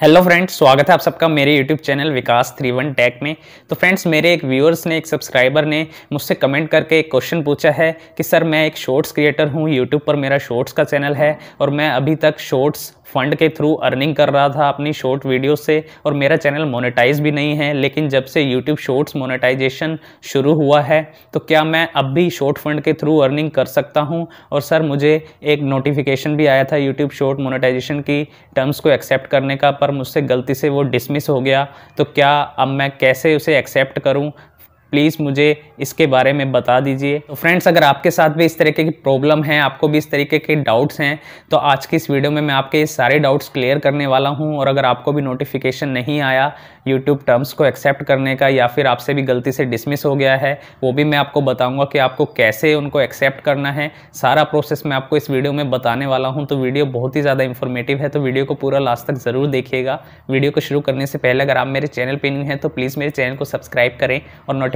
hello friends स्वागत है आप सबका मेरे YouTube channel Vikas three one tech में तो फ्रेंड्स मेरे एक व्यूअर्स ने एक सब्सक्राइबर ने मुझसे कमेंट करके एक क्वेश्चन पूछा है कि सर मैं एक शॉर्ट्स क्रिएटर हूँ यूट्यूब पर मेरा शॉर्ट्स का चैनल है और मैं अभी तक शॉर्ट्स फंड के थ्रू अर्निंग कर रहा था अपनी शॉर्ट वीडियो से और मेरा चैनल मोनेटाइज भी नहीं है लेकिन जब से यूट्यूब शॉर्ट्स मोनेटाइजेशन शुरू हुआ है तो क्या मैं अब भी शॉर्ट फंड के थ्रू अर्निंग कर सकता हूं और सर मुझे एक नोटिफिकेशन भी आया था यूट्यूब शॉर्ट मोनेटाइजेशन की टर्म्स को एक्सेप्ट करने का पर पर मुझसे गलती से वो डिसमिस हो गया तो क्या अब मैं कैसे उसे एक्सेप्ट करूं प्लीज़ मुझे इसके बारे में बता दीजिए तो फ्रेंड्स अगर आपके साथ भी इस तरीके की प्रॉब्लम है आपको भी इस तरीके के डाउट्स हैं तो आज की इस वीडियो में मैं आपके ये सारे डाउट्स क्लियर करने वाला हूँ और अगर आपको भी नोटिफिकेशन नहीं आया यूट्यूब टर्म्स को एक्सेप्ट करने का या फिर आपसे भी गलती से डिसमिस हो गया है वो भी मैं आपको बताऊँगा कि आपको कैसे उनको एक्सेप्ट करना है सारा प्रोसेस मैं आपको इस वीडियो में बताने वाला हूँ तो वीडियो बहुत ही ज़्यादा इन्फॉर्मेटिव है तो वीडियो को पूरा लास्ट तक ज़रूर देखिएगा वीडियो को शुरू करने से पहले अगर आप मेरे चैनल पर नहीं हैं तो प्लीज़ मेरे चैनल को सब्सक्राइब करें और नोटिफिक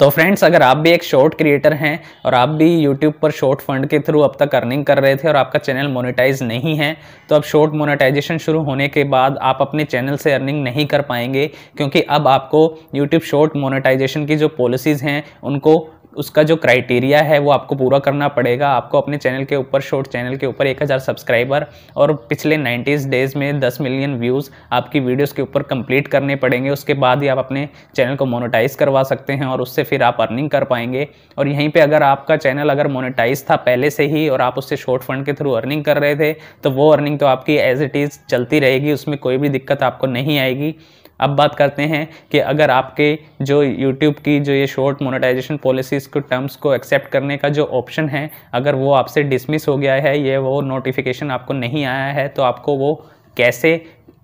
तो फ्रेंड्स अगर आप भी एक शॉर्ट क्रिएटर हैं और आप भी यूट्यूब पर शॉर्ट फंड के थ्रू अब तक अर्निंग कर रहे थे और आपका चैनल मोनेटाइज नहीं है तो अब शॉर्ट मोनेटाइजेशन शुरू होने के बाद आप अपने चैनल से अर्निंग नहीं कर पाएंगे क्योंकि अब आपको यूट्यूब शॉर्ट मोनेटाइजेशन की जो पॉलिसीज़ हैं उनको उसका जो क्राइटेरिया है वो आपको पूरा करना पड़ेगा आपको अपने चैनल के ऊपर शॉर्ट चैनल के ऊपर 1000 सब्सक्राइबर और पिछले 90 डेज़ में 10 मिलियन व्यूज़ आपकी वीडियोस के ऊपर कंप्लीट करने पड़ेंगे उसके बाद ही आप अपने चैनल को मोनेटाइज करवा सकते हैं और उससे फिर आप अर्निंग कर पाएंगे और यहीं पर अगर आपका चैनल अगर मोनिटाइज था पहले से ही और आप उससे शॉर्ट फंड के थ्रू अर्निंग कर रहे थे तो वो अर्निंग तो आपकी एज इट इज़ चलती रहेगी उसमें कोई भी दिक्कत आपको नहीं आएगी अब बात करते हैं कि अगर आपके जो यूट्यूब की जो ये शॉर्ट मोनेटाइजेशन पॉलिसीज़ को टर्म्स को एक्सेप्ट करने का जो ऑप्शन है अगर वो आपसे डिसमिस हो गया है ये वो नोटिफिकेशन आपको नहीं आया है तो आपको वो कैसे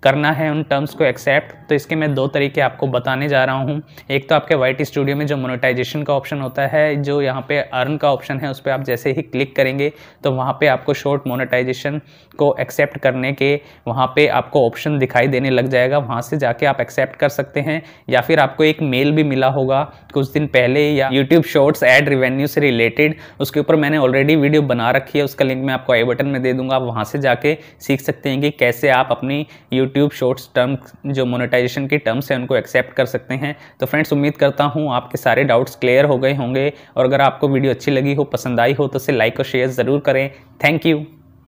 करना है उन टर्म्स को एक्सेप्ट तो इसके मैं दो तरीके आपको बताने जा रहा हूँ एक तो आपके वाइट स्टूडियो में जो मोनेटाइजेशन का ऑप्शन होता है जो यहाँ पे अर्न का ऑप्शन है उस पर आप जैसे ही क्लिक करेंगे तो वहाँ पे आपको शॉर्ट मोनेटाइजेशन को एक्सेप्ट करने के वहाँ पे आपको ऑप्शन दिखाई देने लग जाएगा वहाँ से जाके आप एक्सेप्ट कर सकते हैं या फिर आपको एक मेल भी मिला होगा कुछ दिन पहले या यूट्यूब शॉर्ट्स एड रिवेन्यू से रिलेटेड उसके ऊपर मैंने ऑलरेडी वीडियो बना रखी है उसका लिंक मैं आपको आई बटन में दे दूँगा आप वहाँ से जाके सीख सकते हैं कि कैसे आप अपनी यू यूट्यूब शॉर्ट्स टर्म जो मोनेटाइजेशन के टर्म्स हैं उनको एक्सेप्ट कर सकते हैं तो फ्रेंड्स उम्मीद करता हूँ आपके सारे डाउट्स क्लियर हो गए होंगे और अगर आपको वीडियो अच्छी लगी हो पसंद आई हो तो इसे लाइक और शेयर ज़रूर करें थैंक यू